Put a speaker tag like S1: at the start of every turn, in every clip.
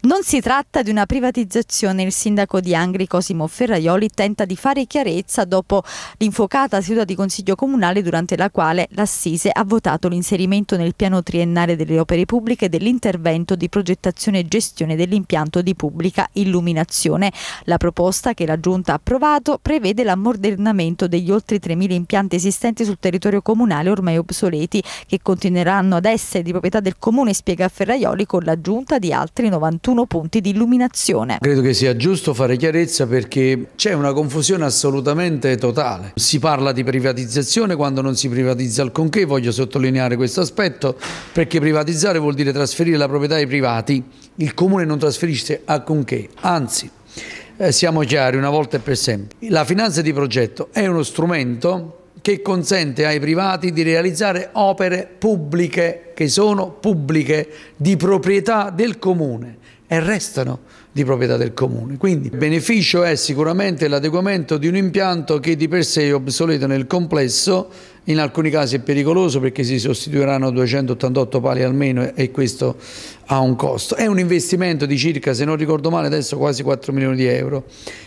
S1: Non si tratta di una privatizzazione, il sindaco di Angri Cosimo Ferraioli tenta di fare chiarezza dopo l'infocata seduta di Consiglio Comunale durante la quale l'Assise ha votato l'inserimento nel piano triennale delle opere pubbliche dell'intervento di progettazione e gestione dell'impianto di pubblica illuminazione. La proposta che la Giunta ha approvato prevede l'ammodernamento degli oltre 3.000 impianti esistenti sul territorio comunale ormai obsoleti che continueranno ad essere di proprietà del Comune, spiega Ferraioli, con l'aggiunta di altri 91 41 punti di illuminazione.
S2: Credo che sia giusto fare chiarezza perché c'è una confusione assolutamente totale. Si parla di privatizzazione quando non si privatizza alcunché, voglio sottolineare questo aspetto, perché privatizzare vuol dire trasferire la proprietà ai privati, il comune non trasferisce alcunché, anzi eh, siamo chiari una volta e per sempre. La finanza di progetto è uno strumento che consente ai privati di realizzare opere pubbliche che sono pubbliche di proprietà del comune e restano di proprietà del comune. Quindi il beneficio è sicuramente l'adeguamento di un impianto che di per sé è obsoleto nel complesso, in alcuni casi è pericoloso perché si sostituiranno 288 pali almeno e questo ha un costo. È un investimento di circa, se non ricordo male, adesso quasi 4 milioni di euro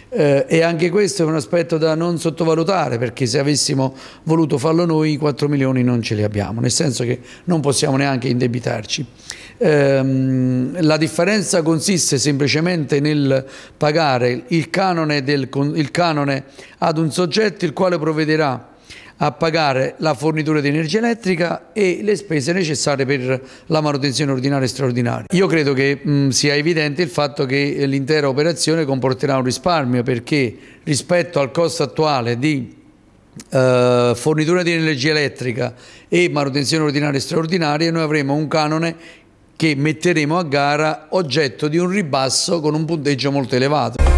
S2: eh, e anche questo è un aspetto da non sottovalutare perché se avessimo voluto farlo noi i 4 milioni non ce li abbiamo, nel senso che non possiamo neanche neanche indebitarci. Ehm, la differenza consiste semplicemente nel pagare il canone, del, il canone ad un soggetto il quale provvederà a pagare la fornitura di energia elettrica e le spese necessarie per la manutenzione ordinaria e straordinaria. Io credo che mh, sia evidente il fatto che l'intera operazione comporterà un risparmio perché rispetto al costo attuale di eh, fornitura di energia elettrica e manutenzione ordinaria e straordinaria, noi avremo un canone che metteremo a gara oggetto di un ribasso con un punteggio molto elevato.